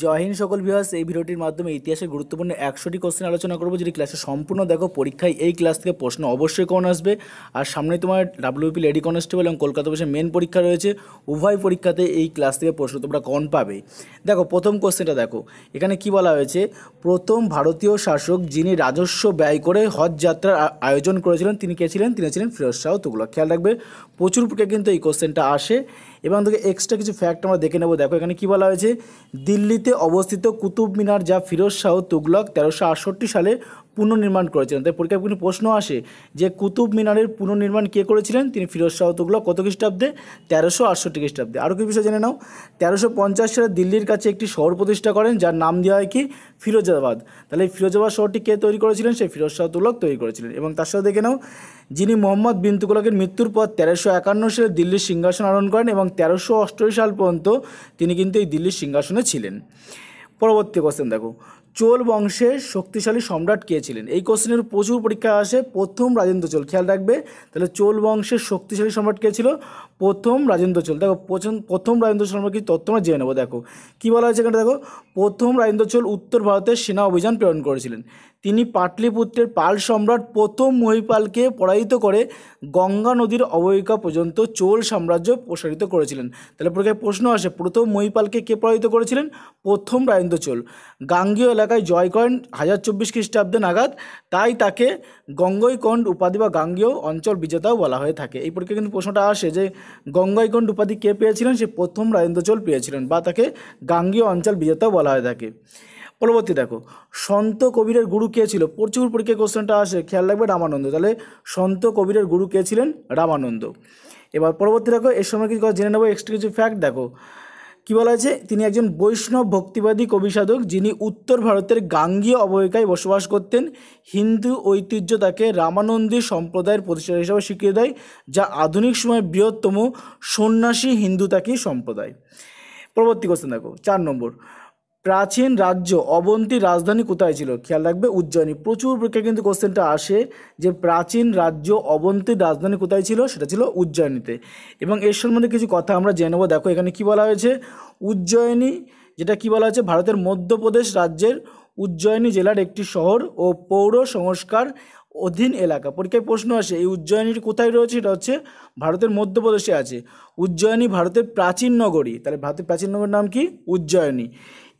জয়হিন সকল ভিউয়ার্স এই ভিডিওটির মাধ্যমে ইতিহাসের গুরুত্বপূর্ণ একশোটি কোশ্চেন আলোচনা করবো যদি ক্লাসে সম্পূর্ণ দেখো পরীক্ষায় এই ক্লাস থেকে প্রশ্ন অবশ্যই কোন আসবে আর সামনে তোমার ডাব্লিউপি লেডি কনস্টেবল এবং কলকাতা বসে মেন পরীক্ষা রয়েছে উভয় পরীক্ষাতে এই ক্লাস থেকে প্রশ্ন তোমরা কোন পাবে দেখো প্রথম কোশ্চেনটা দেখো এখানে কি বলা হয়েছে প্রথম ভারতীয় শাসক যিনি রাজস্ব ব্যয় করে হজ যাত্রার আয়োজন করেছিলেন তিনি কে ছিলেন তিনি ছিলেন ফিরোজ শাহ তুগুলা খেয়াল রাখবে প্রচুর কিন্তু এই কোশ্চেনটা আসে এবং থেকে এক্সট্রা কিছু ফ্যাক্ট আমরা দেখে নেবো দেখো এখানে কি বলা হয়েছে দিল্লিতে অবস্থিত কুতুব মিনার যা ফিরোজ শাহ তুগলক তেরোশো সালে পুনর্নির্মাণ করেছিলেন তাই পরীক্ষায় কিন্তু প্রশ্ন আসে যে কুতুব মিনারের পুনর্নির্মাণ কে করেছিলেন তিনি ফিরোজ শাহ তুগলক কত খ্রিস্টাব্দে তেরোশো আটষট্টি খ্রিস্টাব্দে আরও কি বিষয় জেনে নাও তেরোশো পঞ্চাশ সালে দিল্লির কাছে একটি শহর প্রতিষ্ঠা করেন যার নাম দেওয়া হয় কি ফিরোজাবাদ তাহলে ফিরোজাবাদ শহরটি কে তৈরি করেছিলেন সেই ফিরোজ শাহ তুগলক তৈরি করেছিলেন এবং তার সাথে দেখে নাও যিনি মোহাম্মদ বিন তুগলকের মৃত্যুর পর তেরোশো একান্ন সালে দিল্লির সিংহাসন আরোহণ করেন এবং তেরোশো অষ্টআশি সাল পর্যন্ত তিনি কিন্তু এই দিল্লির সিংহাসনে ছিলেন পরবর্তী কোশ্চেন দেখো চোল বংশের শক্তিশালী সম্রাট কে ছিলেন এই কোশ্চেনের প্রচুর পরীক্ষা আসে প্রথম রাজেন্দ্র চোল খেয়াল রাখবে তাহলে চোল বংশের শক্তিশালী সম্রাট কে ছিল প্রথম রাজেন্দ্র চোল দেখো প্রথম রাজেন্দ্র চোল আমরা কি তথ্য আমরা জেনে নেবো দেখো কী বলা হয়েছে এখানে দেখো প্রথম রাজেন্দ্র চোল উত্তর ভারতের সেনা অভিযান প্রেরণ করেছিলেন তিনি পাটলিপুত্রের পাল সম্রাট প্রথম মহিপালকে পরাজিত করে গঙ্গা নদীর অবহিকা পর্যন্ত চোল সাম্রাজ্য প্রসারিত করেছিলেন তাহলে পরীক্ষায় প্রশ্ন আসে প্রথম মহিপালকে কে পরাজিত করেছিলেন প্রথম রাজেন্দ্র চোল গাঙ্গীয় এলাকায় জয় করেন হাজার চব্বিশ খ্রিস্টাব্দে নাগাদ তাই তাকে গঙ্গৈকণ্ড উপাধি বা গাঙ্গীয় অঞ্চল বিজেতাও বলা হয়ে থাকে এই পরীক্ষায় কিন্তু প্রশ্নটা আসে যে গঙ্গৈকণ্ড উপাধি কে পেয়েছিলেন সে প্রথম রাজেন্দ্রচল পেয়েছিলেন বা তাকে গাঙ্গীয় অঞ্চল বিজেতাও বলা হয়ে থাকে পরবর্তী দেখো সন্ত কবিরের গুরু কে ছিল প্রচুর পরীক্ষায় কোশ্চেনটা আসে খেয়াল রাখবে রামানন্দ তাহলে সন্ত কবিরের গুরু কে ছিলেন রামানন্দ এবার পরবর্তী দেখো এর সময় কিছু জেনে নেবো এক্সট্রা কিছু ফ্যাক্ট দেখো কি বলা হয়েছে তিনি একজন বৈষ্ণব ভক্তিবাদী কবি সাধক যিনি উত্তর ভারতের গাঙ্গীয় অবয়িকায় বসবাস করতেন হিন্দু ঐতিহ্য তাকে রামানন্দী সম্প্রদায়ের প্রতিষ্ঠা হিসাবে স্বীকৃতি দেয় যা আধুনিক সময়ে বৃহত্তম সন্ন্যাসী হিন্দু তাকে সম্প্রদায় পরবর্তী কোশ্চেন দেখো চার নম্বর প্রাচীন রাজ্য অবন্তীর রাজধানী কোথায় ছিল খেয়াল রাখবে উজ্জয়নী প্রচুর পরীক্ষা কিন্তু কোশ্চেনটা আসে যে প্রাচীন রাজ্য অবন্তীর রাজধানী কোথায় ছিল সেটা ছিল উজ্জয়িনীতে এবং এর সম্বন্ধে কিছু কথা আমরা জেনে নেবো দেখো এখানে কি বলা হয়েছে উজ্জয়িনী যেটা কি বলা হয়েছে ভারতের মধ্যপ্রদেশ রাজ্যের উজ্জয়িনী জেলার একটি শহর ও পৌর সংস্কার অধীন এলাকা পরীক্ষায় প্রশ্ন আসে এই উজ্জয়নীটি কোথায় রয়েছে এটা হচ্ছে ভারতের মধ্যপ্রদেশে আছে উজ্জয়িনী ভারতের প্রাচীন নগরী তাহলে ভারতের প্রাচীন নগরীর নাম কি উজ্জয়িনী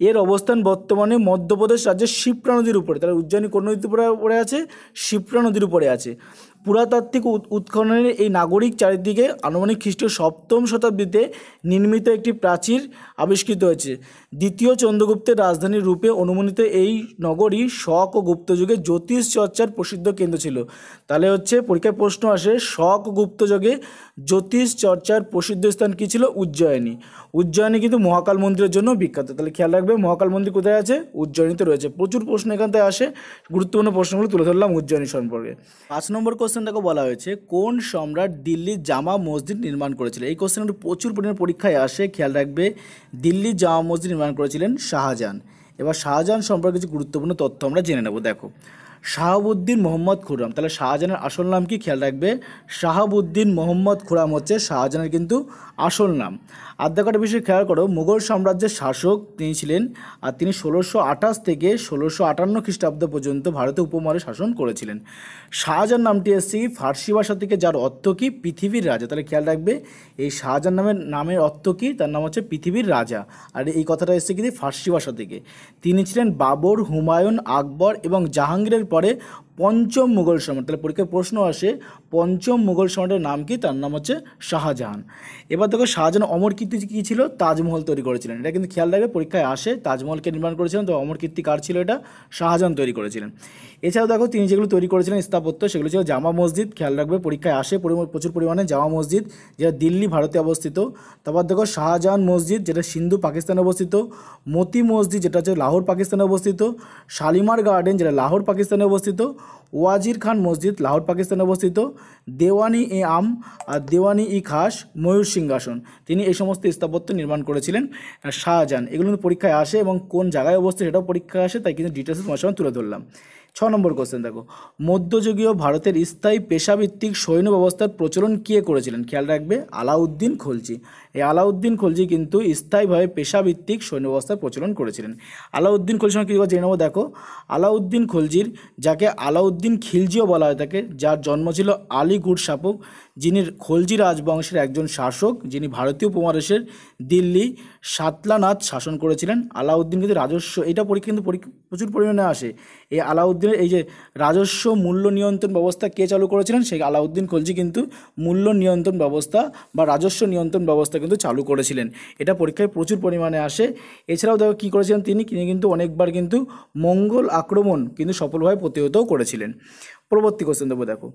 এর অবস্থান বর্তমানে মধ্যপ্রদেশ রাজ্যের শিপ্রা নদীর উপরে তাহলে উজ্জয়িনী কোন নদীর উপরে পড়ে আছে শিপ্রা নদীর উপরে আছে পুরাতাত্ত্বিক উৎখননের এই নাগরিক চারিদিকে আনুমানিক খ্রিস্টীয় সপ্তম শতাব্দীতে নির্মিত একটি প্রাচীর আবিষ্কৃত হয়েছে দ্বিতীয় চন্দ্রগুপ্তের রাজধানী রূপে অনুমোদিত এই নগরী শক ও গুপ্তযুগে জ্যোতিষ চর্চার প্রসিদ্ধ কেন্দ্র ছিল তাহলে হচ্ছে পরীক্ষায় প্রশ্ন আসে শক গুপ্তযুগে জ্যোতিষ চর্চার প্রসিদ্ধ স্থান কী ছিল উজ্জয়িনী উজ্জয়িনী কিন্তু মহাকাল মন্দিরের জন্য বিখ্যাত তাহলে খেয়াল রাখবে মহাকাল মন্দির কোথায় আছে উজ্জয়িনীতে রয়েছে প্রচুর প্রশ্ন এখান থেকে আসে গুরুত্বপূর্ণ প্রশ্নগুলো তুলে ধরলাম উজ্জয়িনী সম্পর্কে পাঁচ নম্বর কোশ্চেন দেখো বলা হয়েছে কোন সম্রাট দিল্লির জামা মসজিদ নির্মাণ করেছিল এই কোশ্চেন কিন্তু প্রচুর পরিমাণে পরীক্ষায় আসে খেয়াল রাখবে দিল্লির জামা মসজিদ নির্মাণ করেছিলেন শাহজাহান এবার শাহজাহান সম্পর্কে কিছু গুরুত্বপূর্ণ তথ্য আমরা জেনে নেব দেখো শাহাবুদ্দিন মোহাম্মদ খুরাম তাহলে শাহজাহানের আসল নাম কি খেয়াল রাখবে শাহাবুদ্দিন মোহাম্মদ খুরাম হচ্ছে শাহজাহানের কিন্তু আসল নাম আদ্যাকাটা বিষয়ে খেয়াল করো মুঘল সাম্রাজ্যের শাসক তিনি ছিলেন আর তিনি ষোলোশো আঠাশ থেকে ষোলোশো আটান্ন খ্রিস্টাব্দ পর্যন্ত ভারতে উপমহারে শাসন করেছিলেন শাহজাহান নামটি এসছে ফার্সি ভাষা থেকে যার অর্থ কি পৃথিবীর রাজা তাহলে খেয়াল রাখবে এই শাহজাহান নামের নামের অর্থ কি তার নাম হচ্ছে পৃথিবীর রাজা আর এই কথাটা এসছে কিন্তু ফার্সি ভাষা থেকে তিনি ছিলেন বাবর হুমায়ুন আকবর এবং জাহাঙ্গীরের পরে পঞ্চম মুঘল সম্রাট তাহলে পরীক্ষায় প্রশ্ন আসে পঞ্চম মুঘল সম্রাটের নাম কি তার নাম হচ্ছে শাহজাহান এবার দেখো শাহজাহান অমর কীর্তি কী ছিল তাজমহল তৈরি করেছিলেন এটা কিন্তু খেয়াল রাখবে পরীক্ষায় আসে তাজমহলকে নির্মাণ করেছিলেন তো অমর কীর্তি কার ছিল এটা শাহজাহান তৈরি করেছিলেন এছাড়াও দেখো তিনি যেগুলো তৈরি করেছিলেন স্থাপত্য সেগুলো ছিল জামা মসজিদ খেয়াল রাখবে পরীক্ষায় আসে প্রচুর পরিমাণে জামা মসজিদ যেটা দিল্লি ভারতে অবস্থিত তারপর দেখো শাহজাহান মসজিদ যেটা সিন্ধু পাকিস্তানে অবস্থিত মতি মসজিদ যেটা হচ্ছে লাহোর পাকিস্তানে অবস্থিত শালিমার গার্ডেন যেটা লাহোর পাকিস্তানে অবস্থিত ওয়াজির খান মসজিদ লাহোর পাকিস্তানে অবস্থিত দেওয়ানি এ আম আর দেওয়ানি ই খাস ময়ূর সিংহাসন তিনি এই সমস্ত স্থাপত্য নির্মাণ করেছিলেন শাহজাহান এগুলো পরীক্ষায় আসে এবং কোন জায়গায় অবস্থিত সেটাও পরীক্ষায় আসে তাই কিন্তু ডিটেলস তোমার সঙ্গে তুলে ধরলাম ছ নম্বর কোশ্চেন দেখো মধ্যযুগীয় ভারতের স্থায়ী পেশাভিত্তিক সৈন্য ব্যবস্থার প্রচলন কে করেছিলেন খেয়াল রাখবে আলাউদ্দিন খলজি এই আলাউদ্দিন খলজি কিন্তু স্থায়ীভাবে পেশাভিত্তিক সৈন্য ব্যবস্থার প্রচলন করেছিলেন আলাউদ্দিন খলজি সঙ্গে কী জেনে নেবো দেখো আলাউদ্দিন খলজির যাকে আলাউদ্দিন খিলজিও বলা হয় তাকে যার জন্ম ছিল আলিগুড় সাপুক যিনি খলজি রাজবংশের একজন শাসক যিনি ভারতীয় উপমহাদেশের দিল্লি সাতলানাথ শাসন করেছিলেন আলাউদ্দিন কিন্তু রাজস্ব এটা পরীক্ষা কিন্তু প্রচুর পরিমাণে আসে এই আলাউদ্দিনের এই যে রাজস্ব মূল্য নিয়ন্ত্রণ ব্যবস্থা কে চালু করেছিলেন সেই আলাউদ্দিন খলজি কিন্তু মূল্য নিয়ন্ত্রণ ব্যবস্থা বা রাজস্ব নিয়ন্ত্রণ ব্যবস্থা কিন্তু চালু করেছিলেন এটা পরীক্ষায় প্রচুর পরিমাণে আসে এছাড়াও দেখো কী করেছিলেন তিনি তিনি কিন্তু অনেকবার কিন্তু মঙ্গল আক্রমণ কিন্তু সফলভাবে প্রতিহতও করেছিলেন পরবর্তী কোশ্চেন দেবো দেখো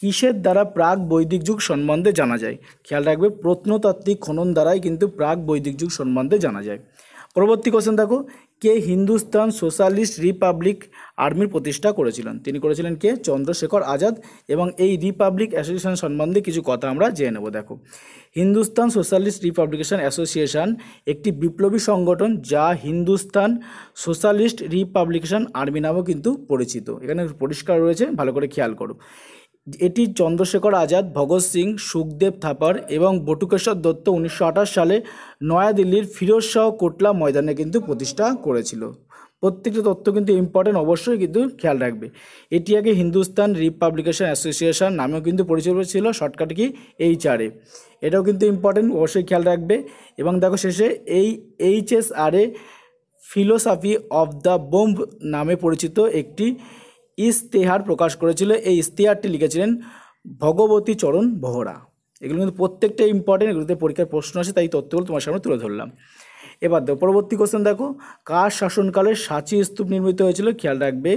কিসের দ্বারা প্রাক বৈদিক যুগ সম্বন্ধে জানা যায় খেয়াল রাখবে প্রত্নতাত্ত্বিক খনন দ্বারাই কিন্তু প্রাক বৈদিক যুগ সম্বন্ধে জানা যায় পরবর্তী কোশ্চেন দেখো কে হিন্দুস্তান সোশ্যালিস্ট রিপাবলিক আর্মির প্রতিষ্ঠা করেছিলেন তিনি করেছিলেন কে চন্দ্রশেখর আজাদ এবং এই রিপাবলিক অ্যাসোসিয়েশন সম্বন্ধে কিছু কথা আমরা জেনে নেব দেখো হিন্দুস্তান সোশ্যালিস্ট রিপাবলিকেশন অ্যাসোসিয়েশন একটি বিপ্লবী সংগঠন যা হিন্দুস্তান সোশ্যালিস্ট রিপাবলিকেশন আর্মি নামেও কিন্তু পরিচিত এখানে পরিষ্কার রয়েছে ভালো করে খেয়াল করো এটি চন্দ্রশেখর আজাদ ভগৎ সিং সুখদেব থাপার এবং বটুকেশ্বর দত্ত উনিশশো সালে নয়াদিল্লির ফিরোজ শাহ কোটলা ময়দানে কিন্তু প্রতিষ্ঠা করেছিল প্রত্যেকটা তথ্য কিন্তু ইম্পর্টেন্ট অবশ্যই কিন্তু খেয়াল রাখবে এটি আগে হিন্দুস্তান রিপাবলিকেশন অ্যাসোসিয়েশন নামেও কিন্তু পরিচিত ছিল শর্টকাট কি এইচ এ এটাও কিন্তু ইম্পর্টেন্ট অবশ্যই খেয়াল রাখবে এবং দেখো শেষে এই HSRA philosophy of the bomb নামে পরিচিত একটি ইস্তেহার প্রকাশ করেছিল এই ইস্তেহারটি লিখেছিলেন ভগবতী চরণ ভোহরা এগুলো কিন্তু প্রত্যেকটা ইম্পর্টেন্ট এগুলোতে পরীক্ষার প্রশ্ন আসে তাই তথ্যগুলো তোমার সামনে তুলে ধরলাম এবার পরবর্তী কোশ্চেন দেখো কার শাসনকালে সাঁচি স্তূপ নির্মিত হয়েছিল খেয়াল রাখবে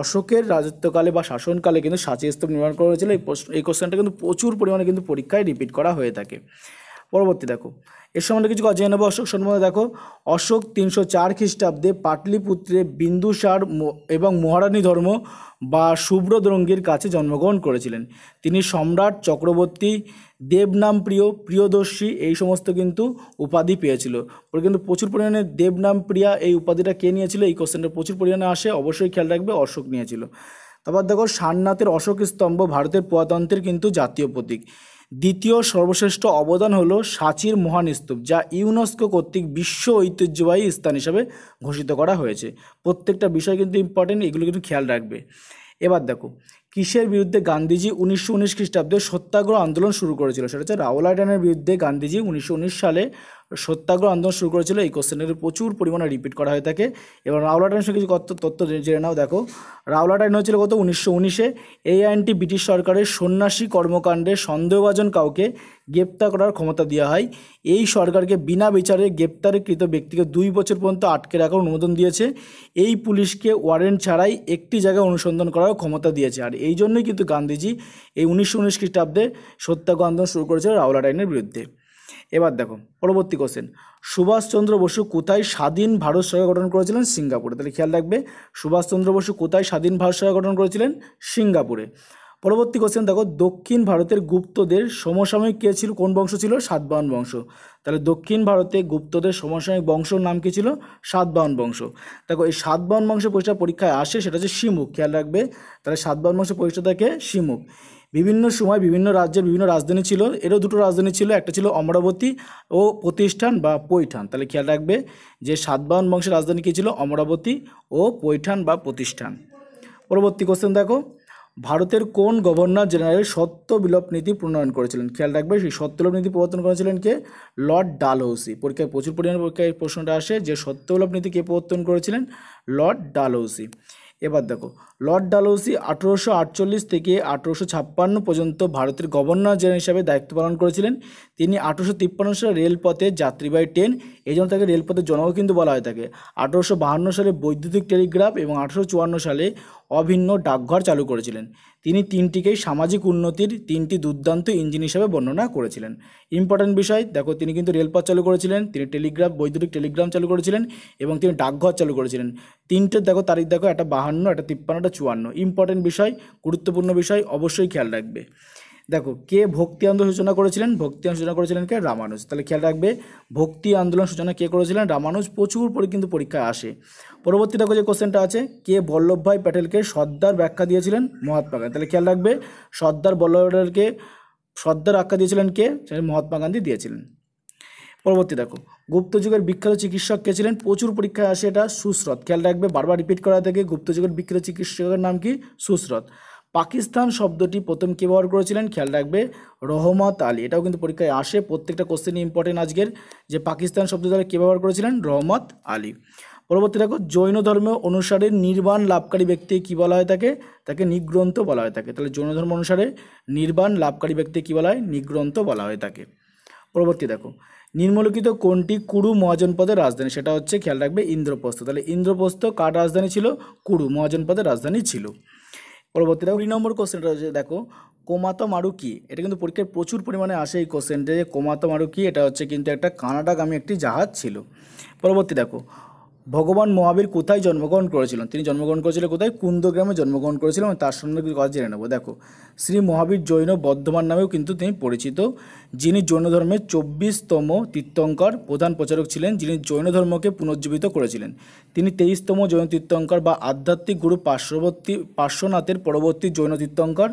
অশোকের রাজত্বকালে বা শাসনকালে কিন্তু সাঁচি স্তূপ নির্মাণ করা হয়েছিল এই প্রশ্ন এই কোশ্চেনটা কিন্তু প্রচুর পরিমাণে কিন্তু পরীক্ষায় রিপিট করা হয়ে থাকে পরবর্তী দেখো এর সম্বন্ধে কিছু কথা জেনে নেবো অশোক সম্বন্ধে দেখো অশোক তিনশো চার খ্রিস্টাব্দে পাটলিপুত্রে বিন্দুসার এবং মহারানী ধর্ম বা শুভ্রদ্রঙ্গীর কাছে জন্মগ্রহণ করেছিলেন তিনি সম্রাট চক্রবর্তী দেবনাম প্রিয় প্রিয়দর্শী এই সমস্ত কিন্তু উপাধি পেয়েছিল কিন্তু প্রচুর পরিমাণে দেবনাম প্রিয়া এই উপাধিটা কে নিয়েছিল এই কোশ্চেনটা প্রচুর পরিমাণে আসে অবশ্যই খেয়াল রাখবে অশোক নিয়েছিল তারপর দেখো সারনাথের অশোক স্তম্ভ ভারতের পুরাতন্ত্রের কিন্তু জাতীয় প্রতীক দ্বিতীয় সর্বশ্রেষ্ঠ অবদান হলো সাঁচির মহান স্তূপ যা ইউনেস্কো কর্তৃক বিশ্ব ঐতিহ্যবাহী স্থান হিসাবে ঘোষিত করা হয়েছে প্রত্যেকটা বিষয় কিন্তু ইম্পর্টেন্ট এগুলো কিন্তু খেয়াল রাখবে এবার দেখো কিসের বিরুদ্ধে গান্ধীজি উনিশশো উনিশ খ্রিস্টাব্দে সত্যাগ্রহ আন্দোলন শুরু করেছিল সেটা হচ্ছে রাওলাটানের বিরুদ্ধে গান্ধীজি উনিশশো উনিশ সালে সত্যাগ্রহ আন্দোলন শুরু করেছিল এই কোশ্চেনের প্রচুর পরিমাণে রিপিট করা হয়ে থাকে এবং আটানের সঙ্গে কিছু তথ্য জেনে নাও দেখো আটান হয়েছিল গত উনিশশো উনিশে এই আইনটি ব্রিটিশ সরকারের সন্ন্যাসী কর্মকাণ্ডে সন্দেহভাজন কাউকে গ্রেপ্তার করার ক্ষমতা দেওয়া হয় এই সরকারকে বিনা বিচারে গ্রেপ্তারকৃত ব্যক্তিকে দুই বছর পর্যন্ত আটকে রাখার অনুমোদন দিয়েছে এই পুলিশকে ওয়ারেন্ট ছাড়াই একটি জায়গায় অনুসন্ধান করার ক্ষমতা দিয়েছে আর এই জন্যই কিন্তু গান্ধীজি এই উনিশশো উনিশ খ্রিস্টাব্দে সত্যাগ্রহ আন্দোলন শুরু করেছিল রাওলা আইনের বিরুদ্ধে এবার দেখো পরবর্তী কোশ্চেন সুভাষচন্দ্র বসু কোথায় স্বাধীন ভারত সরকার গঠন করেছিলেন সিঙ্গাপুরে তাহলে খেয়াল রাখবে সুভাষচন্দ্র বসু কোথায় স্বাধীন ভারত সরকার গঠন করেছিলেন সিঙ্গাপুরে পরবর্তী কোশ্চেন দেখো দক্ষিণ ভারতের গুপ্তদের সমসাময়িক কে ছিল কোন বংশ ছিল সাতবাহন বংশ তাহলে দক্ষিণ ভারতে গুপ্তদের সমসাময়িক বংশর নাম কী ছিল সাতবাহন বংশ দেখো এই সাতবাহন বংশের পরিষ্কার পরীক্ষায় আসে সেটা হচ্ছে শিমুখ খেয়াল রাখবে তাহলে সাতবাহন বংশের পরিষ্কার থাকে শিমুখ বিভিন্ন সময় বিভিন্ন রাজ্যের বিভিন্ন রাজধানী ছিল এরও দুটো রাজধানী ছিল একটা ছিল অমরাবতী ও প্রতিষ্ঠান বা পৈঠান তাহলে খেয়াল রাখবে যে সাতবাহন বংশের রাজধানী কী ছিল অমরাবতী ও পৈঠান বা প্রতিষ্ঠান পরবর্তী কোশ্চেন দেখো ভারতের কোন গভর্নর জেনারেল সত্য বিলোপ নীতি প্রণয়ন করেছিলেন খেয়াল রাখবে সেই সত্য বিলোপ নীতি প্রবর্তন করেছিলেন কে লর্ড ডালহৌসি পরীক্ষায় প্রচুর পরিমাণে পরীক্ষায় প্রশ্নটা আসে যে সত্য বিলোপ নীতি কে প্রবর্তন করেছিলেন লর্ড ডালহৌসি এবার দেখো লর্ড ডালহৌসি আঠেরোশো আটচল্লিশ থেকে আঠেরোশো ছাপ্পান্ন পর্যন্ত ভারতের গভর্নর জেনারেল হিসাবে দায়িত্ব পালন করেছিলেন তিনি আঠেরোশো তিপ্পান্ন সালে রেলপথে যাত্রীবাহী ট্রেন এই জন্য তাকে রেলপথের জনক কিন্তু বলা হয়ে থাকে আঠেরোশো বাহান্ন সালে বৈদ্যুতিক টেলিগ্রাফ এবং আঠেরোশো চুয়ান্ন সালে অভিন্ন ডাকঘর চালু করেছিলেন তিনি তিনটিকেই সামাজিক উন্নতির তিনটি দুর্দান্ত ইঞ্জিন হিসাবে বর্ণনা করেছিলেন ইম্পর্ট্যান্ট বিষয় দেখো তিনি কিন্তু রেলপথ চালু করেছিলেন তিনি টেলিগ্রাফ বৈদ্যুতিক টেলিগ্রাম চালু করেছিলেন এবং তিনি ডাকঘর চালু করেছিলেন তিনটে দেখো তারিখ দেখো একটা বাহান্ন একটা তিপ্পান্ন একটা চুয়ান্ন ইম্পর্ট্যান্ট বিষয় গুরুত্বপূর্ণ বিষয় অবশ্যই খেয়াল রাখবে দেখো কে ভক্তি আন্দোলন সূচনা করেছিলেন ভক্তি আন্দোলন সূচনা করেছিলেন কে রামানুজ তাহলে খেয়াল রাখবে ভক্তি আন্দোলন সূচনা কে করেছিলেন রামানুজ প্রচুর পরি কিন্তু পরীক্ষায় আসে পরবর্তী দেখো যে কোশ্চেনটা আছে কে বল্লভভাই প্যাটেলকে সর্দার ব্যাখ্যা দিয়েছিলেন মহাত্মা গান্ধী তাহলে খেয়াল রাখবে সর্দার বল্লভ প্যাটেলকে সর্দার আখ্যা দিয়েছিলেন কে সেটা মহাত্মা গান্ধী দিয়েছিলেন পরবর্তী দেখো গুপ্তযুগের বিখ্যাত চিকিৎসক কে ছিলেন প্রচুর পরীক্ষায় আসে এটা সুশ্রত খেয়াল রাখবে বারবার রিপিট করা থেকে গুপ্তযুগের বিখ্যাত চিকিৎসকের নাম কি সুশ্রত পাকিস্তান শব্দটি প্রথম কে ব্যবহার করেছিলেন খেয়াল রাখবে রহমত আলী এটাও কিন্তু পরীক্ষায় আসে প্রত্যেকটা কোশ্চেন ইম্পর্টেন্ট আজকের যে পাকিস্তান শব্দ দ্বারা কে ব্যবহার করেছিলেন রহমত আলী পরবর্তী দেখো জৈন ধর্ম অনুসারে নির্বাণ লাভকারী ব্যক্তি কি বলা হয় তাকে তাকে নিগ্রন্থ বলা হয় থাকে তাহলে জৈন ধর্ম অনুসারে নির্বাণ লাভকারী ব্যক্তি কী বলা হয় নিগ্রন্থ বলা হয় তাকে পরবর্তী দেখো নির্মলিখিত কোনটি কুরু মহাজনপদের রাজধানী সেটা হচ্ছে খেয়াল রাখবে ইন্দ্রপ্রস্থ তাহলে ইন্দ্রপ্রস্থ কার রাজধানী ছিল কুরু মহাজনপদের রাজধানী ছিল পরবর্তী দেখো দুই নম্বর কোশ্চেনটা হচ্ছে দেখো কোমাতো মারু কি এটা কিন্তু পরীক্ষায় প্রচুর পরিমাণে আসে এই কোশ্চেনটা যে কোমাতো মারু কি এটা হচ্ছে কিন্তু একটা কানাডাগামী একটি জাহাজ ছিল পরবর্তী দেখো ভগবান মহাবীর কোথায় জন্মগ্রহণ করেছিলেন তিনি জন্মগ্রহণ করেছিলেন কোথায় কুন্দগ্রামে জন্মগ্রহণ করেছিলেন তার সম্বন্ধে কিছু কথা জেনে নেবো দেখো শ্রী মহাবীর জৈন বর্ধমান নামেও কিন্তু তিনি পরিচিত যিনি জৈন ধর্মের চব্বিশতম তীর্থঙ্কর প্রধান প্রচারক ছিলেন যিনি জৈন ধর্মকে পুনর্জীবিত করেছিলেন তিনি তেইশতম জৈন তীর্থঙ্কর বা আধ্যাত্মিক গুরু পার্শ্ববর্তী পার্শ্বনাথের পরবর্তী জৈন তীর্থঙ্কর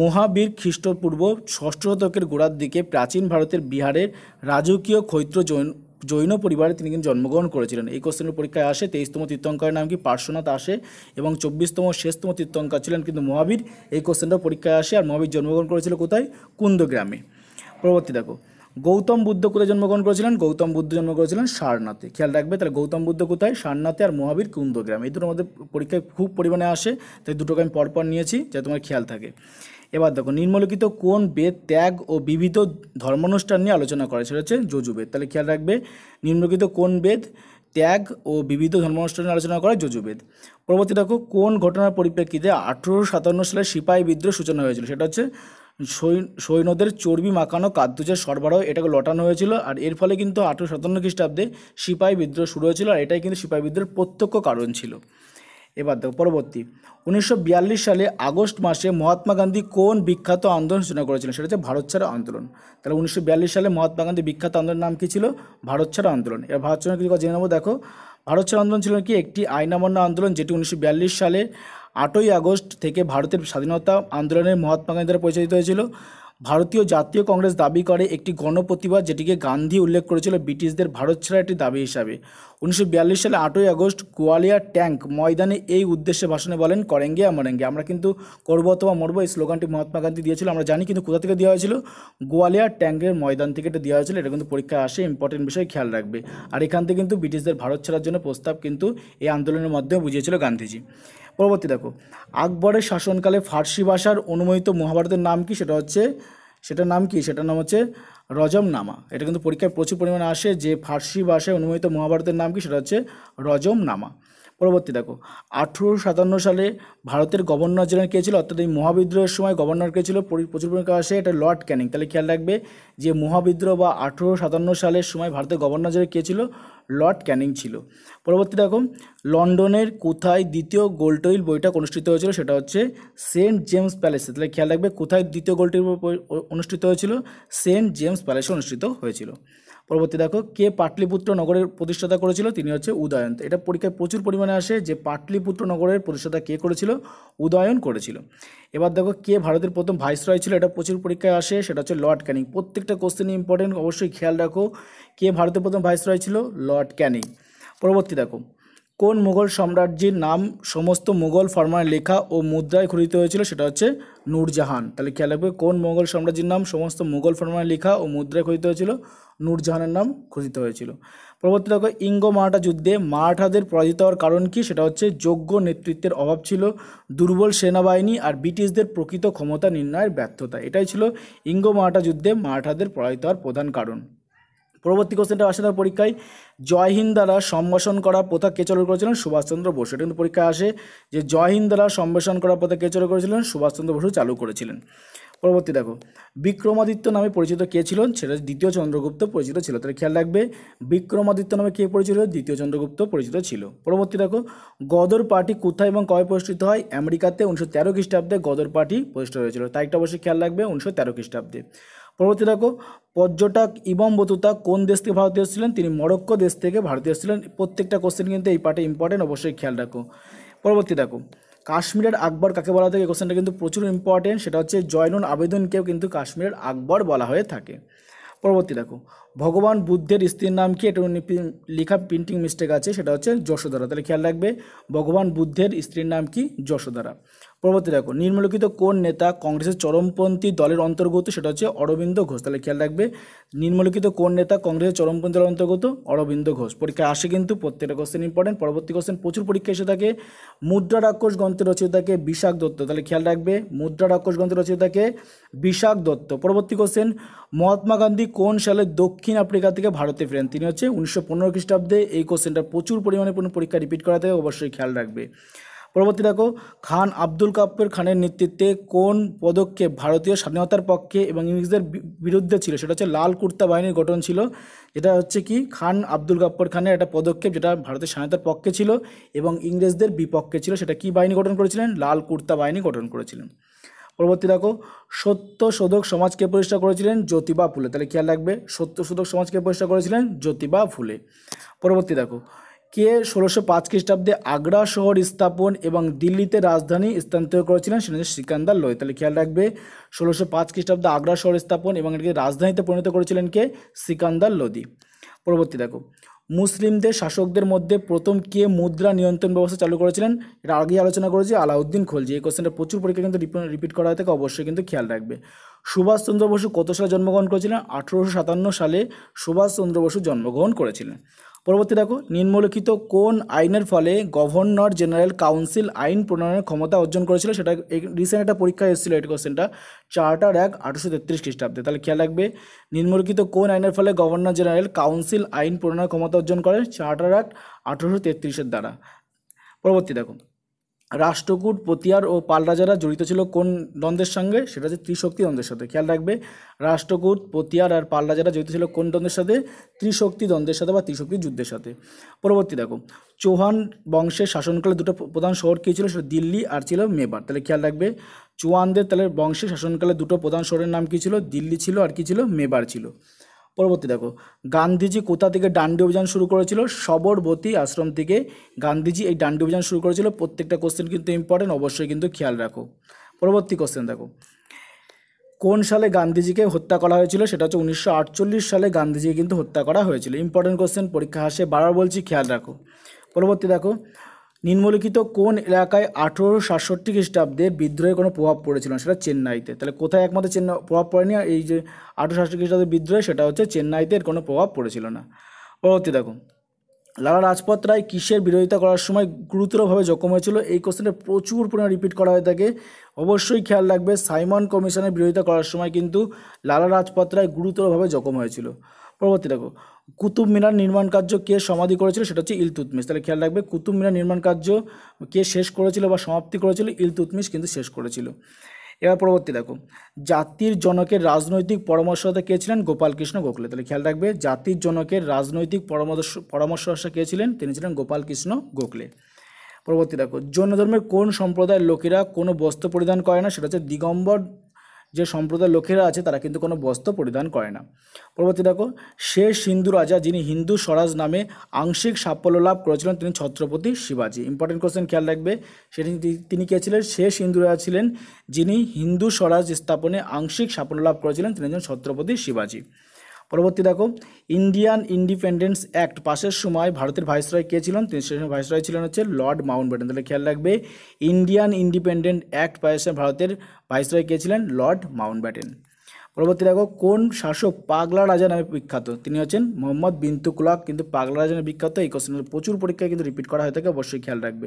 মহাবীর খ্রিস্টপূর্ব ষষ্ঠ শতকের গোড়ার দিকে প্রাচীন ভারতের বিহারের রাজকীয় ক্ষৈত্র জৈন জৈন পরিবারে তিনি কিন্তু জন্মগ্রহণ করেছিলেন এই কোশ্চেনের পরীক্ষায় আসে তেইশতম তীর্থঙ্করের নাম কি পার্শ্বনাথ আসে এবং চব্বিশতম শেষতম তীর্থঙ্কর ছিলেন কিন্তু মহাবীর এই কোশ্চেনটা পরীক্ষায় আসে আর মহাবীর জন্মগ্রহণ করেছিল কোথায় কুন্দ গ্রামে পরবর্তী দেখো গৌতম বুদ্ধ কোথায় জন্মগ্রহণ করেছিলেন গৌতম বুদ্ধ জন্ম করেছিলেন সারনাথে খেয়াল রাখবে তাহলে গৌতম বুদ্ধ কোথায় সারনাথে আর মহাবীর কুন্দগ্রাম এই দুটোর মধ্যে পরীক্ষায় খুব পরিমাণে আসে তাই দুটোকে আমি পরপর নিয়েছি যাতে তোমার খেয়াল থাকে এবার দেখো নিম্নলিখিত কোন বেদ ত্যাগ ও বিবিধ ধর্মানুষ্ঠান নিয়ে আলোচনা করা সেটা হচ্ছে যজুবেদ তাহলে খেয়াল রাখবে নিম্নলিখিত কোন বেদ ত্যাগ ও বিবিধ ধর্মানুষ্ঠানে আলোচনা করা যজুবেদ পরবর্তী দেখো কোন ঘটনার পরিপ্রেক্ষিতে আঠেরোশো সাতান্ন সালে সিপাহী বিদ্রোহ সূচনা হয়েছিল সেটা হচ্ছে সৈন্যদের চর্বি মাখানো কাদ্দুজের সরবরাহ এটাকে লটানো হয়েছিল আর এর ফলে কিন্তু আঠেরোশো সাতান্ন খ্রিস্টাব্দে সিপাহী বিদ্রোহ শুরু হয়েছিল আর এটাই কিন্তু সিপাহী বিদ্রোহের প্রত্যক্ষ কারণ ছিল এবার দেখো পরবর্তী উনিশশো সালে আগস্ট মাসে মহাত্মা গান্ধী কোন বিখ্যাত আন্দোলন সূচনা করেছিলেন সেটা হচ্ছে ভারত ছাড়া আন্দোলন তাহলে উনিশশো সালে মহাত্মা গান্ধী বিখ্যাত আন্দোলনের নাম কী ছিল ভারত ছাড়া আন্দোলন এবার ভারত ছাড়া কিছু জেনে নেবো দেখো ভারত ছাড়া আন্দোলন ছিল কি একটি আইনামান্য আন্দোলন যেটি উনিশশো সালে আটই আগস্ট থেকে ভারতের স্বাধীনতা আন্দোলনের মহাত্মা গান্ধী দ্বারা পরিচালিত হয়েছিল ভারতীয় জাতীয় কংগ্রেস দাবি করে একটি গণপ্রতিবাদ যেটিকে গান্ধী উল্লেখ করেছিল ব্রিটিশদের ভারত ছাড়া একটি দাবি হিসাবে উনিশশো সালে আটই আগস্ট গোয়ালিয়ার ট্যাঙ্ক ময়দানে এই উদ্দেশ্যে ভাষণে বলেন করেঙ্গে আমরেঙ্গে আমরা কিন্তু করব অথবা মরব এই স্লোগানটি মহাত্মা গান্ধী দিয়েছিল আমরা জানি কিন্তু কোথা থেকে দেওয়া হয়েছিল গোয়ালিয়ার ট্যাঙ্কের ময়দান থেকে এটা দেওয়া হয়েছিল এটা কিন্তু পরীক্ষায় আসে ইম্পর্টেন্ট বিষয় খেয়াল রাখবে আর এখান থেকে কিন্তু ব্রিটিশদের ভারত ছাড়ার জন্য প্রস্তাব কিন্তু এই আন্দোলনের মাধ্যমে বুঝিয়েছিল গান্ধীজি পরবর্তী দেখো আকবরের শাসনকালে ফার্সি ভাষার অনুমোদিত মহাভারতের নাম কি সেটা হচ্ছে সেটার নাম কি সেটার নাম হচ্ছে রজমনামা এটা কিন্তু পরীক্ষায় প্রচুর পরিমাণে আসে যে ফার্সি ভাষায় অনুমোদিত মহাভারতের নাম কি সেটা হচ্ছে রজমনামা পরবর্তী দেখো আঠেরোশো সাতান্ন সালে ভারতের গভর্নর জেনারেল কে ছিল অর্থাৎ এই মহাবিদ্রোহের সময় গভর্নর কে ছিল প্রচুর পরিমাণে আসে এটা লর্ড ক্যানিং তাহলে খেয়াল রাখবে যে মহাবিদ্রোহ বা আঠেরোশো সাতান্ন সালের সময় ভারতের গভর্নর জেনারেল কে ছিল লর্ড ক্যানিং ছিল পরবর্তী রকম লন্ডনের কোথায় দ্বিতীয় গোল্ডটইল বইটা অনুষ্ঠিত হয়েছিল সেটা হচ্ছে সেন্ট জেমস প্যালেসে তাহলে খেয়াল রাখবে কোথায় দ্বিতীয় গোল্ডটইল অনুষ্ঠিত হয়েছিল সেন্ট জেমস প্যালেসে অনুষ্ঠিত হয়েছিল পরবর্তী দেখো কে পাটলিপুত্র নগরের প্রতিষ্ঠাতা করেছিল তিনি হচ্ছে উদয়ন এটা পরীক্ষায় প্রচুর পরিমাণে আসে যে পাটলিপুত্র নগরের প্রতিষ্ঠাতা কে করেছিল উদয়ন করেছিল এবার দেখো কে ভারতের প্রথম ভাইসরয় ছিল এটা প্রচুর পরীক্ষায় আসে সেটা হচ্ছে লর্ড ক্যানিং প্রত্যেকটা কোশ্চেনই ইম্পর্টেন্ট অবশ্যই খেয়াল রাখো কে ভারতের প্রথম ভাইসরয় ছিল লর্ড ক্যানিং পরবর্তী দেখো কোন মুঘল সাম্রাজ্যের নাম সমস্ত মুঘল ফরমানে লেখা ও মুদ্রায় খরিত হয়েছিল সেটা হচ্ছে নূরজাহান তাহলে খেয়াল রাখবে কোন মুঘল সাম্রাজ্যের নাম সমস্ত মুঘল ফরমানে লেখা ও মুদ্রায় খরিত হয়েছিল নূরজাহানের নাম খরিত হয়েছিল পরবর্তী দেখো ইঙ্গ মারাঠা যুদ্ধে মারাঠাদের পরাজিত হওয়ার কারণ কি সেটা হচ্ছে যোগ্য নেতৃত্বের অভাব ছিল দুর্বল সেনাবাহিনী আর ব্রিটিশদের প্রকৃত ক্ষমতা নির্ণয়ের ব্যর্থতা এটাই ছিল ইঙ্গ মারাঠা যুদ্ধে মারাঠাদের পরাজিত হওয়ার প্রধান কারণ পরবর্তী কোশ্চেনটা আসে তার পরীক্ষায় জয় হিন্দ দ্বারা সম্ভাষণ করা প্রথা কে চালু করেছিলেন সুভাষচন্দ্র বসু এটা কিন্তু পরীক্ষায় আসে যে জয় হিন্দ দ্বারা সম্ভাষণ করা প্রথা কে চালু করেছিলেন সুভাষচন্দ্র বসু চালু করেছিলেন পরবর্তী দেখো বিক্রমাদিত্য নামে পরিচিত কে ছিলেন সেটা দ্বিতীয় চন্দ্রগুপ্ত পরিচিত ছিল তাহলে খেয়াল রাখবে বিক্রমাদিত্য নামে কে পরিচিত দ্বিতীয় চন্দ্রগুপ্ত পরিচিত ছিল পরবর্তী দেখো গদর পার্টি কোথায় এবং কয় প্রতিষ্ঠিত হয় আমেরিকাতে উনিশশো তেরো খ্রিস্টাব্দে গদর পার্টি প্রতিষ্ঠিত হয়েছিল তারিখটা অবশ্যই খেয়াল রাখবে উনিশশো তেরো খ্রিস্টাব্দে পরবর্তী দেখো পর্যটক ইবম বতুতা কোন দেশ থেকে ভারতে এসেছিলেন তিনি মরক্কো দেশ থেকে ভারতে এসেছিলেন প্রত্যেকটা কোশ্চেন কিন্তু এই পার্টে ইম্পর্টেন্ট অবশ্যই খেয়াল রাখো পরবর্তী দেখো কাশ্মীরের আকবর কাকে বলা থাকে এই কোশ্চেনটা কিন্তু প্রচুর ইম্পর্টেন্ট সেটা হচ্ছে জয়নুন আবেদনকেও কিন্তু কাশ্মীরের আকবর বলা হয়ে থাকে পরবর্তী দেখো ভগবান বুদ্ধের স্ত্রীর নাম কি এটা লেখা প্রিন্টিং মিস্টেক আছে সেটা হচ্ছে যশোধরা তাহলে খেয়াল রাখবে ভগবান বুদ্ধের স্ত্রীর নাম কি যশোধরা পরবর্তী দেখো নিম্নলিখিত কোন নেতা কংগ্রেসের চরমপন্থী দলের অন্তর্গত সেটা হচ্ছে অরবিন্দ ঘোষ তাহলে খেয়াল রাখবে নিম্নলিখিত কোন নেতা কংগ্রেসের চরমপন্থী দলের অন্তর্গত অরবিন্দ ঘোষ পরীক্ষা আসে কিন্তু প্রত্যেকটা কোশ্চেন ইম্পর্টেন্ট পরবর্তী কোশ্চেন প্রচুর পরীক্ষা এসে থাকে মুদ্রা রাক্ষস গ্রন্থের রচয়িতাকে বিশাখ দত্ত তাহলে খেয়াল রাখবে মুদ্রা রাক্ষস গ্রন্থের রচয়িতাকে বিশাখ দত্ত পরবর্তী কোশ্চেন মহাত্মা গান্ধী কোন সালে দক্ষিণ আফ্রিকা থেকে ভারতে ফেরেন তিনি হচ্ছে উনিশশো পনেরো খ্রিস্টাব্দে এই কোশ্চেনটা প্রচুর পরিমাণে পরীক্ষা রিপিট করা থাকে অবশ্যই খেয়াল রাখবে পরবর্তী দেখো খান আব্দুল কাপ্পের খানের নেতৃত্বে কোন পদক্ষেপ ভারতীয় স্বাধীনতার পক্ষে এবং ইংরেজদের বিরুদ্ধে ছিল সেটা হচ্ছে লাল কুর্তা বাহিনীর গঠন ছিল যেটা হচ্ছে কি খান আব্দুল কাপ্পর খানের একটা পদক্ষেপ যেটা ভারতের স্বাধীনতার পক্ষে ছিল এবং ইংরেজদের বিপক্ষে ছিল সেটা কি বাহিনী গঠন করেছিলেন লাল কুর্তা বাহিনী গঠন করেছিলেন পরবর্তী দেখো সত্য শোধক সমাজকে প্রতিষ্ঠা করেছিলেন জ্যোতিবা ফুলে তাহলে খেয়াল রাখবে সত্য শোধক সমাজকে প্রতিষ্ঠা করেছিলেন জ্যোতিবা ফুলে পরবর্তী দেখো কে ষোলোশো পাঁচ খ্রিস্টাব্দে আগ্রা শহর স্থাপন এবং দিল্লিতে রাজধানী স্থানান্তর করেছিলেন সেটা হচ্ছে সিকান্দার লোয় তাহলে খেয়াল রাখবে ষোলোশো পাঁচ খ্রিস্টাব্দে আগ্রা শহর স্থাপন এবং এটাকে রাজধানীতে পরিণত করেছিলেন কে সিকান্দার লোদি পরবর্তী দেখো মুসলিমদের শাসকদের মধ্যে প্রথম কে মুদ্রা নিয়ন্ত্রণ ব্যবস্থা চালু করেছিলেন এটা আগেই আলোচনা করেছি আলাউদ্দিন খলজি এই কোশ্চেনটা প্রচুর পরীক্ষা কিন্তু রিপিট করা থাকে অবশ্যই কিন্তু খেয়াল রাখবে সুভাষচন্দ্র বসু কত সালে জন্মগ্রহণ করেছিলেন আঠেরোশো সাতান্ন সালে সুভাষচন্দ্র বসু জন্মগ্রহণ করেছিলেন পরবর্তী দেখো নিম্নলিখিত কোন আইনের ফলে গভর্নর জেনারেল কাউন্সিল আইন প্রণয়নের ক্ষমতা অর্জন করেছিল সেটা রিসেন্ট একটা পরীক্ষা এসেছিল এই কোশ্চেনটা চার্টার এক আঠারোশো তেত্রিশ খ্রিস্টাব্দে তাহলে খেয়াল রাখবে নিম্নলিখিত কোন আইনের ফলে গভর্নর জেনারেল কাউন্সিল আইন প্রণয়নের ক্ষমতা অর্জন করে চার্টার এক আঠারোশো তেত্রিশের দ্বারা পরবর্তী দেখো রাষ্ট্রকূট পতিয়ার ও পাল রাজারা জড়িত ছিল কোন দ্বন্দ্বের সঙ্গে সেটা হচ্ছে ত্রিশক্তি দ্বন্দ্বের সাথে খেয়াল রাখবে রাষ্ট্রকূট পতিয়ার আর পাল রাজারা জড়িত ছিল কোন দ্বন্দ্বের সাথে ত্রিশক্তি দ্বন্দ্বের সাথে বা ত্রিশক্তি যুদ্ধের সাথে পরবর্তী দেখো চৌহান বংশের শাসনকালে দুটো প্রধান শহর কী ছিল সেটা দিল্লি আর ছিল মেবার তাহলে খেয়াল রাখবে চৌহানদের তাহলে বংশের শাসনকালে দুটো প্রধান শহরের নাম কী ছিল দিল্লি ছিল আর কী ছিল মেবার ছিল পরবর্তী দেখো গান্ধীজি কোথা থেকে ডান্ডি অভিযান শুরু করেছিল সবরবতী আশ্রম থেকে গান্ধীজি এই ডান্ডি অভিযান শুরু করেছিল প্রত্যেকটা কোশ্চেন কিন্তু ইম্পর্টেন্ট অবশ্যই কিন্তু খেয়াল রাখো পরবর্তী কোশ্চেন দেখো কোন সালে গান্ধীজিকে হত্যা করা হয়েছিল সেটা হচ্ছে উনিশশো সালে গান্ধীজিকে কিন্তু হত্যা করা হয়েছিল ইম্পর্টেন্ট কোশ্চেন পরীক্ষা আসে বারবার বলছি খেয়াল রাখো পরবর্তী দেখো নিম্নলিখিত কোন এলাকায় আঠেরোশো সাতষট্টি খ্রিস্টাব্দে বিদ্রোহের কোনো প্রভাব পড়েছিল সেটা চেন্নাইতে তাহলে কোথায় একমাত্র চেন্নাই প্রভাব পড়েনি আর এই যে আঠেরোশো সাতষট্টি খ্রিস্টাব্দের বিদ্রোহে সেটা হচ্ছে চেন্নাইতে এর কোনো প্রভাব পড়েছিল না পরবর্তী দেখুন লালা রাজপথ রায় কিসের বিরোধিতা করার সময় গুরুতরভাবে জখম হয়েছিল এই কোশ্চেনটা প্রচুর পরিমাণে রিপিট করা হয়ে থাকে অবশ্যই খেয়াল রাখবে সাইমন কমিশনের বিরোধিতা করার সময় কিন্তু লালা রাজপথ রায় গুরুতরভাবে জখম হয়েছিল পরবর্তী দেখো কুতুব মিনার নির্মাণ কার্য কে সমাধি করেছিল সেটা হচ্ছে ইলতুতমিস তাহলে খেয়াল রাখবে কুতুব মিনার নির্মাণ কার্য কে শেষ করেছিল বা সমাপ্তি করেছিল ইলতুতমিস কিন্তু শেষ করেছিল এবার পরবর্তী দেখো জাতির জনকের রাজনৈতিক পরামর্শদাতা কে ছিলেন গোপালকৃষ্ণ গোখলে তাহলে খেয়াল রাখবে জাতির জনকের রাজনৈতিক পরামর্শ পরামর্শদাতা কে ছিলেন তিনি ছিলেন গোপালকৃষ্ণ গোখলে পরবর্তী দেখো জৈন ধর্মের কোন সম্প্রদায়ের লোকেরা কোনো বস্ত্র পরিধান করে না সেটা হচ্ছে দিগম্বর যে সম্প্রদায়ের লোকেরা আছে তারা কিন্তু কোনো বস্ত্র পরিধান করে না পরবর্তী দেখো শেষ হিন্দু রাজা যিনি হিন্দু স্বরাজ নামে আংশিক সাফল্য লাভ করেছিলেন তিনি ছত্রপতি শিবাজি ইম্পর্টেন্ট কোশ্চেন খেয়াল রাখবে সেটি তিনি কে ছিলেন শেষ হিন্দু রাজা ছিলেন যিনি হিন্দু স্বরাজ স্থাপনে আংশিক সাফল্য লাভ করেছিলেন তিনি একজন ছত্রপতি শিবাজি পরবর্তী দেখো ইন্ডিয়ান ইন্ডিপেন্ডেন্স অ্যাক্ট পাশের সময় ভারতের ভাইসরয় কে ছিলেন তিনি সেই সময় ভাইসরয় ছিলেন হচ্ছে লর্ড মাউন্টব্যাটেন তাহলে খেয়াল রাখবে ইন্ডিয়ান ইন্ডিপেন্ডেন্ট অ্যাক্ট পাশের ভারতের ভাইসরয় কে ছিলেন লর্ড মাউন্টব্যাটেন পরবর্তী দেখো কোন শাসক পাগলা রাজা নামে বিখ্যাত তিনি হচ্ছেন মোহাম্মদ বিন্তু কিন্তু পাগলা রাজা নামে বিখ্যাত এই কোশ্চেনের প্রচুর পরীক্ষায় কিন্তু রিপিট করা হয়ে থাকে অবশ্যই খেয়াল রাখবে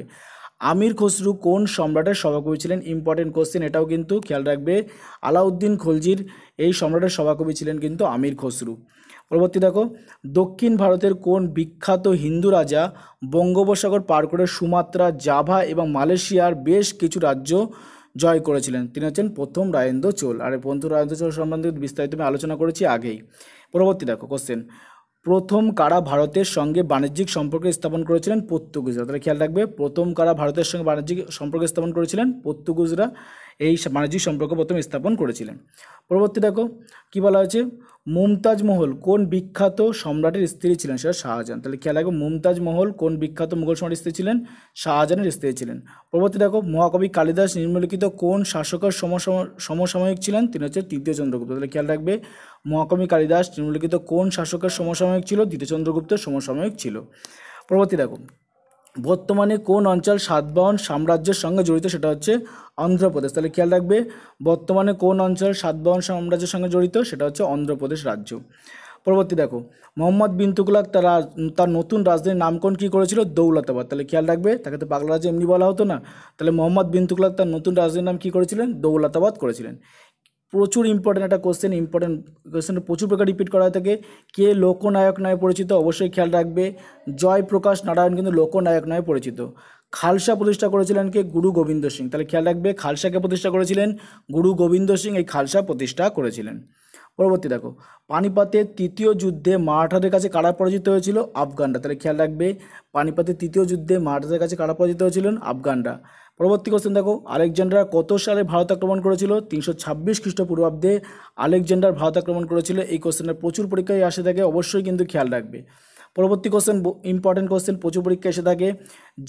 আমির খসরু কোন সম্রাটের সভাকবি ছিলেন ইম্পর্টেন্ট কোশ্চেন এটাও কিন্তু খেয়াল রাখবে আলাউদ্দিন খলজির এই সম্রাটের সভাকবি ছিলেন কিন্তু আমির খসরু পরবর্তী দেখো দক্ষিণ ভারতের কোন বিখ্যাত হিন্দু রাজা বঙ্গোপসাগর পার করে সুমাত্রা জাভা এবং মালয়েশিয়ার বেশ কিছু রাজ্য জয় করেছিলেন তিনি হচ্ছেন প্রথম রায়েন্দ্র চোল আর প্রথম রায়েন্দ্র চোল সম্বন্ধে বিস্তারিত আমি আলোচনা করেছি আগেই পরবর্তী দেখো কোশ্চেন প্রথম কারা ভারতের সঙ্গে বাণিজ্যিক সম্পর্ক স্থাপন করেছিলেন পর্তুগিজরা তাহলে খেয়াল রাখবে প্রথম কারা ভারতের সঙ্গে বাণিজ্যিক সম্পর্ক স্থাপন করেছিলেন পর্তুগিজরা এই বাণিজ্যিক সম্পর্ক প্রথম স্থাপন করেছিলেন পরবর্তী দেখো কী বলা হয়েছে মুমতাজ মহল কোন বিখ্যাত সম্রাটের স্ত্রী ছিলেন সেটা শাহজাহান তাহলে খেয়াল রাখবে মুমতাজ মহল কোন বিখ্যাত মুঘল সম্রাটের স্ত্রী ছিলেন শাহজাহানের স্ত্রী ছিলেন পরবর্তী দেখো মহাকবি কালিদাস নিম্নলিখিত কোন শাসকের সমসাময়িক ছিলেন তিনি হচ্ছে তৃতীয় চন্দ্রগুপ্ত তাহলে খেয়াল রাখবে মহাকবি কালিদাস নিম্নলিখিত কোন শাসকের সমসাময়িক ছিল দ্বিতীয়চন্দ্রগুপ্তের সমসাময়িক ছিল পরবর্তী দেখুন বর্তমানে কোন অঞ্চল সাতবাহন সাম্রাজ্যের সঙ্গে জড়িত সেটা হচ্ছে অন্ধ্রপ্রদেশ তাহলে খেয়াল রাখবে বর্তমানে কোন অঞ্চল সাতবাহন সাম্রাজ্যের সঙ্গে জড়িত সেটা হচ্ছে অন্ধ্রপ্রদেশ রাজ্য পরবর্তী দেখো মোহাম্মদ বিন তুগলাক তার তার নতুন রাজধানীর নামকরণ কী করেছিল দৌলতাবাদ তাহলে খেয়াল রাখবে তাকে তো পাগলা রাজ্য এমনি বলা হতো না তাহলে মোহাম্মদ বিন তুগলাক তার নতুন রাজধানীর নাম কী করেছিলেন দৌলতাবাদ করেছিলেন প্রচুর ইম্পর্টেন্ট একটা কোশ্চেন ইম্পর্টেন্ট কোশ্চেন প্রচুর প্রকার রিপিট করা থাকে কে লোকনায়ক নয় পরিচিত অবশ্যই খেয়াল রাখবে জয়প্রকাশ নারায়ণ কিন্তু লোকনায়ক নয় পরিচিত খালসা প্রতিষ্ঠা করেছিলেন কে গুরু গোবিন্দ সিং তাহলে খেয়াল রাখবে খালসাকে প্রতিষ্ঠা করেছিলেন গুরু গোবিন্দ সিং এই খালসা প্রতিষ্ঠা করেছিলেন পরবর্তী দেখো পানিপাতের তৃতীয় যুদ্ধে মারাঠাদের কাছে কারা পরাজিত হয়েছিল আফগানরা তাহলে খেয়াল রাখবে পানিপাতের তৃতীয় যুদ্ধে মারাঠাদের কাছে কারা পরাজিত হয়েছিলেন আফগানরা পরবর্তী কোশ্চেন দেখো আলেকজান্ডার কত সালে ভারত আক্রমণ করেছিল তিনশো ছাব্বিশ খ্রিস্টপূর্বাব্দে আলেকজান্ডার ভারত আক্রমণ করেছিল এই কোশ্চেনের প্রচুর পরীক্ষায় আসে থাকে অবশ্যই কিন্তু খেয়াল রাখবে পরবর্তী কোশ্চেন ইম্পর্টেন্ট কোশ্চেন প্রচুর পরীক্ষায় এসে থাকে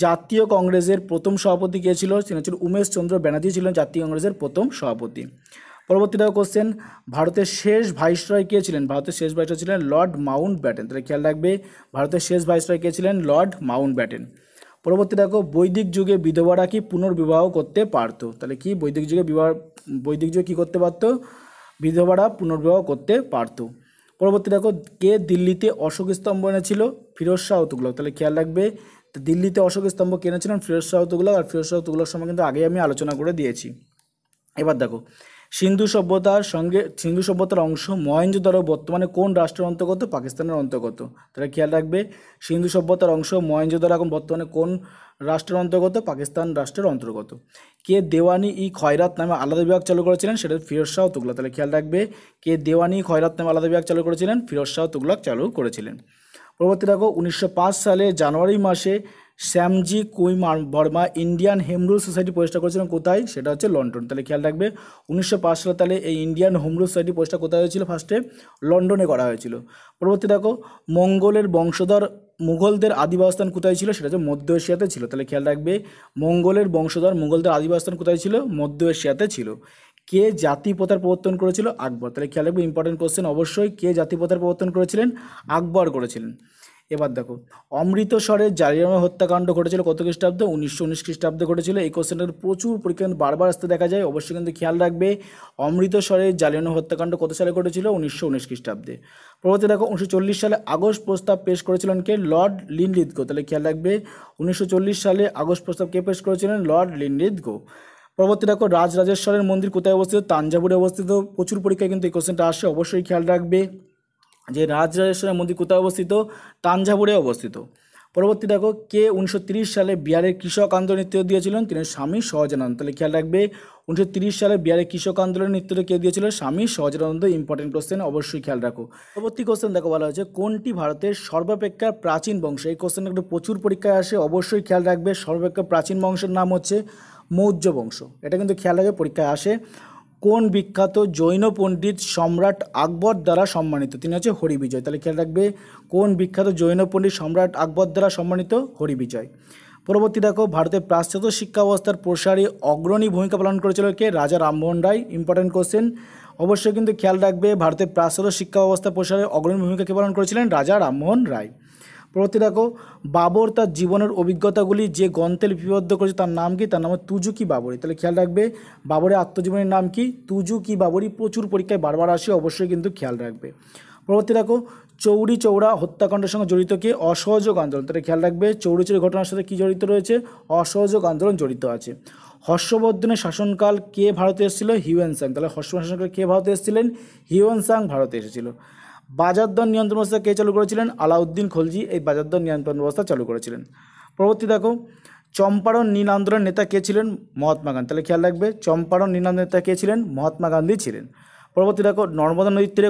জাতীয় কংগ্রেসের প্রথম সভাপতি কে ছিল সেটা ছিল উমেশ চন্দ্র ব্যানার্জি ছিলেন জাতীয় কংগ্রেসের প্রথম সভাপতি পরবর্তী দেখো কোশ্চেন ভারতের শেষ ভাইসরয় কে ছিলেন ভারতের শেষ ভাইসরয় ছিলেন লর্ড মাউন্ট ব্যাটেন তাহলে খেয়াল রাখবে ভারতের শেষ ভাইসরয় কে ছিলেন লর্ড মাউন্ট ব্যাটেন পরবর্তী দেখো বৈদিক যুগে বিধবারা কি পুনর্বিবাহ করতে পারতো তাহলে কি বৈদিক যুগে বিবাহ বৈদিক যুগে কী করতে পারতো বিধবারা পুনর্বিবাহ করতে পারতো পরবর্তী দেখো কে দিল্লিতে অশোক স্তম্ভ এনেছিল ফিরোজ শাহ তুগলক তাহলে খেয়াল রাখবে দিল্লিতে অশোক স্তম্ভ এনেছিলেন ফিরোজ শাহ তুগলক আর ফিরোজ শাহ তুগলক সময় কিন্তু আগে আমি আলোচনা করে দিয়েছি এবার দেখো সিন্ধু সভ্যতার সঙ্গে সিন্ধু সভ্যতার অংশ মহেঞ্জোদারো বর্তমানে কোন রাষ্ট্রের অন্তর্গত পাকিস্তানের অন্তর্গত তারা খেয়াল রাখবে সিন্ধু সভ্যতার অংশ মহেঞ্জোদারো এখন বর্তমানে কোন রাষ্ট্রের অন্তর্গত পাকিস্তান রাষ্ট্রের অন্তর্গত কে দেওয়ানি ই খয়রাত নামে আলাদা বিভাগ চালু করেছিলেন সেটা ফিরোজ শাহ তুগলা তাহলে খেয়াল রাখবে কে দেওয়ানি খয়রাত নামে আলাদা বিভাগ চালু করেছিলেন ফিরোজ শাহ তুগলাক চালু করেছিলেন পরবর্তী দেখো উনিশশো সালে জানুয়ারি মাসে শ্যামজি কুই বর্মা ইন্ডিয়ান হেমরুল সোসাইটি প্রতিষ্ঠা করেছিলেন কোথায় সেটা হচ্ছে লন্ডন তাহলে খেয়াল রাখবে উনিশশো সালে তাহলে এই ইন্ডিয়ান হেমরুল সোসাইটি প্রতিষ্ঠা কোথায় হয়েছিল ফার্স্টে লন্ডনে করা হয়েছিল পরবর্তী দেখো মঙ্গলের বংশধর মুঘলদের আদিবাসস্থান কোথায় ছিল সেটা হচ্ছে মধ্য এশিয়াতে ছিল তাহলে খেয়াল রাখবে মঙ্গলের বংশধর মুঘলদের আদিবাসস্থান কোথায় ছিল মধ্য এশিয়াতে ছিল কে প্রথার প্রবর্তন করেছিল আকবর তাহলে খেয়াল রাখবে ইম্পর্টেন্ট কোশ্চেন অবশ্যই কে প্রথার প্রবর্তন করেছিলেন আকবর করেছিলেন এবার দেখো অমৃতসরের জালিয়ানো হত্যাকাণ্ড ঘটেছিল কত খ্রিস্টাব্দে উনিশশো উনিশ খ্রিস্টাব্দে ঘটেছিল এই কোশ্চেনের প্রচুর পরীক্ষা বারবার আসতে দেখা যায় অবশ্যই কিন্তু খেয়াল রাখবে অমৃতসরের জালিয়ানো হত্যাকাণ্ড কত সালে ঘটেছিল উনিশশো উনিশ খ্রিস্টাব্দে পরবর্তী দেখো উনিশশো চল্লিশ সালে আগস্ট প্রস্তাব পেশ করেছিলেন কে লর্ড গো তাহলে খেয়াল রাখবে উনিশশো চল্লিশ সালে আগস্ট প্রস্তাব কে পেশ করেছিলেন লর্ড গো পরবর্তী দেখো রাজরাজেশ্বরের মন্দির কোথায় অবস্থিত তাঞ্জাবুরে অবস্থিত প্রচুর পরীক্ষায় কিন্তু এই কোশ্চেনটা আসে অবশ্যই খেয়াল রাখবে যে রাজরাজেশ্বরের মন্দির কোথায় অবস্থিত তাঞ্জাবুরে অবস্থিত পরবর্তী দেখো কে উনিশশো সালে বিহারের কৃষক আন্দোলন নেতৃত্ব দিয়েছিলেন তিনি স্বামী সহজানন্দ তাহলে খেয়াল রাখবে উনিশশো সালে বিহারের কৃষক আন্দোলনের নেতৃত্ব কে দিয়েছিল স্বামী সহজানন্দ ইম্পর্টেন্ট কোশ্চেন অবশ্যই খেয়াল রাখো পরবর্তী কোশ্চেন দেখো বলা হয়েছে কোনটি ভারতের সর্বাপেক্ষা প্রাচীন বংশ এই কোশ্চেন একটু প্রচুর পরীক্ষায় আসে অবশ্যই খেয়াল রাখবে সর্বাপেক্ষা প্রাচীন বংশের নাম হচ্ছে মৌর্য বংশ এটা কিন্তু খেয়াল রাখবে পরীক্ষায় আসে কোন বিখ্যাত জৈন পণ্ডিত সম্রাট আকবর দ্বারা সম্মানিত তিনি হচ্ছে হরিবিজয় তাহলে খেয়াল রাখবে কোন বিখ্যাত জৈন পণ্ডিত সম্রাট আকবর দ্বারা সম্মানিত হরিবিজয় পরবর্তী দেখো ভারতের পাশ্চাত্য শিক্ষা ব্যবস্থার প্রসারে অগ্রণী ভূমিকা পালন করেছিল কে রাজা রামমোহন রায় ইম্পর্টেন্ট কোশ্চেন অবশ্যই কিন্তু খেয়াল রাখবে ভারতের প্রাশ্চাত্য শিক্ষা ব্যবস্থা প্রসারে অগ্রণী ভূমিকা কে পালন করেছিলেন রাজা রামমোহন রায় পরবর্তী দেখো বাবর তার জীবনের অভিজ্ঞতাগুলি যে গ্রন্থে লিপিবদ্ধ করেছে তার নাম কি তার নাম তুজুকি বাবরি তাহলে খেয়াল রাখবে বাবরের আত্মজীবনীর নাম কি তুজুকি বাবরি প্রচুর পরীক্ষায় বারবার আসে অবশ্যই কিন্তু খেয়াল রাখবে পরবর্তী দেখো চৌরি চৌরা হত্যাকাণ্ডের সঙ্গে জড়িত কে অসহযোগ আন্দোলন তাহলে খেয়াল রাখবে চৌরি ঘটনার সাথে কী জড়িত রয়েছে অসহযোগ আন্দোলন জড়িত আছে হর্ষবর্ধনের শাসনকাল কে ভারতে এসেছিল হিউয়েন সাং তাহলে হর্ষবর্ধন শাসনকাল কে ভারতে এসেছিলেন হিউএন সাং ভারতে এসেছিল বাজার দর নিয়ন্ত্রণ ব্যবস্থা কে চালু করেছিলেন আলাউদ্দিন খলজি এই বাজার দর নিয়ন্ত্রণ ব্যবস্থা চালু করেছিলেন পরবর্তী দেখো চম্পারণ নীল আন্দোলন নেতা কে ছিলেন মহাত্মা গান্ধী তাহলে খেয়াল রাখবে চম্পারণ নীল আন্দোলনের নেতা কে ছিলেন মহাত্মা গান্ধী ছিলেন পরবর্তী দেখো নর্মদা নদীর তীরে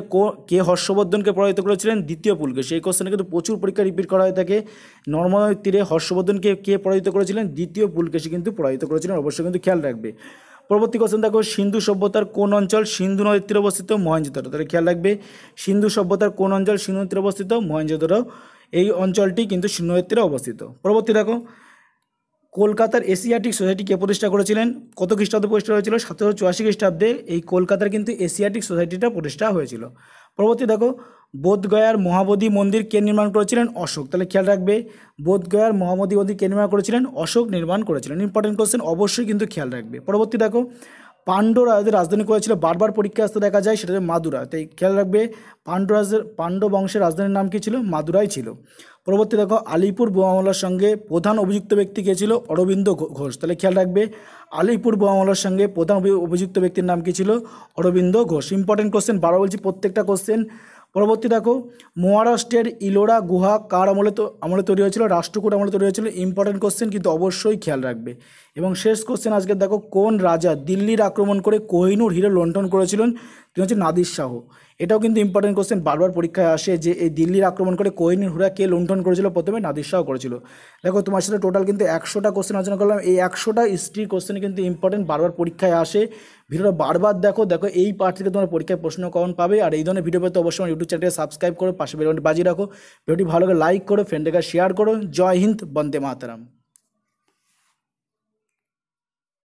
কে হর্ষবর্ধনকে প্রভাবিত করেছিলেন দ্বিতীয় পুলকে এই কোশ্চেনে কিন্তু প্রচুর পরীক্ষা রিপিট করা হয়ে থাকে নর্মদা নদীর তীরে হর্ষবর্ধনকে কে প্রভাবিত করেছিলেন দ্বিতীয় পুলকেশে কিন্তু প্রভাবিত করেছিলেন অবশ্যই কিন্তু খেয়াল রাখবে পরবর্তী কোশ্চেন দেখো সিন্ধু সভ্যতার কোন অঞ্চল সিন্ধু নদীর তীরে অবস্থিত মহেঞ্জোদারো তাহলে খেয়াল রাখবে সিন্ধু সভ্যতার কোন অঞ্চল সিন্ধু তীরে অবস্থিত মহেঞ্জোদারো এই অঞ্চলটি কিন্তু সিন্ধু নদীর তীরে অবস্থিত পরবর্তী দেখো কলকাতার এশিয়াটিক সোসাইটি কে প্রতিষ্ঠা করেছিলেন কত খ্রিস্টাব্দে প্রতিষ্ঠা হয়েছিল সতেরোশো চুয়াশি খ্রিস্টাব্দে এই কলকাতার কিন্তু এশিয়াটিক সোসাইটিটা প্রতিষ্ঠা হয়েছিল পরবর্তী দেখো বোধগয়ার মহাবোধি মন্দির কে নির্মাণ করেছিলেন অশোক তাহলে খেয়াল রাখবে বোধগয়ার মহাবোধি মন্দির কে নির্মাণ করেছিলেন অশোক নির্মাণ করেছিলেন ইম্পর্টেন্ট কোশ্চেন অবশ্যই কিন্তু খেয়াল রাখবে পরবর্তী দেখো পাণ্ডরাজের রাজধানী করেছিল বারবার পরীক্ষা আসতে দেখা যায় সেটা মাদুরা তাই খেয়াল রাখবে পাণ্ডরাজের পাণ্ড বংশের রাজধানীর নাম কী ছিল মাদুরাই ছিল পরবর্তী দেখো আলিপুর বোমামলার সঙ্গে প্রধান অভিযুক্ত ব্যক্তি কে ছিল অরবিন্দ ঘোষ তাহলে খেয়াল রাখবে আলিপুর বোমামলার সঙ্গে প্রধান অভিযুক্ত ব্যক্তির নাম কী ছিল অরবিন্দ ঘোষ ইম্পর্টেন্ট কোশ্চেন বারো বলছি প্রত্যেকটা কোশ্চেন পরবর্তী দেখো মহারাষ্ট্রের ইলোরা গুহা কার আমলে তো আমলে তৈরি হয়েছিল রাষ্ট্রকূট আমলে তৈরি হয়েছিল ইম্পর্টেন্ট কোশ্চেন কিন্তু অবশ্যই খেয়াল রাখবে এবং শেষ কোশ্চেন আজকে দেখো কোন রাজা দিল্লির আক্রমণ করে কোহিনুর হিরো লণ্ঠন করেছিলেন তিনি হচ্ছে নাদির শাহ এটাও কিন্তু ইম্পর্টেন্ট কোশ্চেন বারবার পরীক্ষায় আসে যে এই দিল্লির আক্রমণ করে কোহিনীর হুরা কে লুণ্ঠন করেছিল প্রথমে নাদির শাহ করেছিল দেখো তোমার সাথে টোটাল কিন্তু একশোটা কোশ্চেন আলোচনা করলাম এই একশোটা হিস্ট্রির কোশ্চেন কিন্তু ইম্পর্টেন্ট বারবার পরীক্ষায় আসে ভিডিওটা বারবার দেখো দেখো এই পার্ট থেকে তোমার পরীক্ষায় প্রশ্ন কখন পাবে আর এই ধরনের ভিডিও পেতে অবশ্যই আমার ইউটিউব চ্যানেলে সাবস্ক্রাইব করো পাশে বেলবনটি বাজিয়ে রাখো ভিডিওটি ভালো করে লাইক করো ফ্রেন্ডের শেয়ার করো জয় হিন্দ বন্দে মাতারাম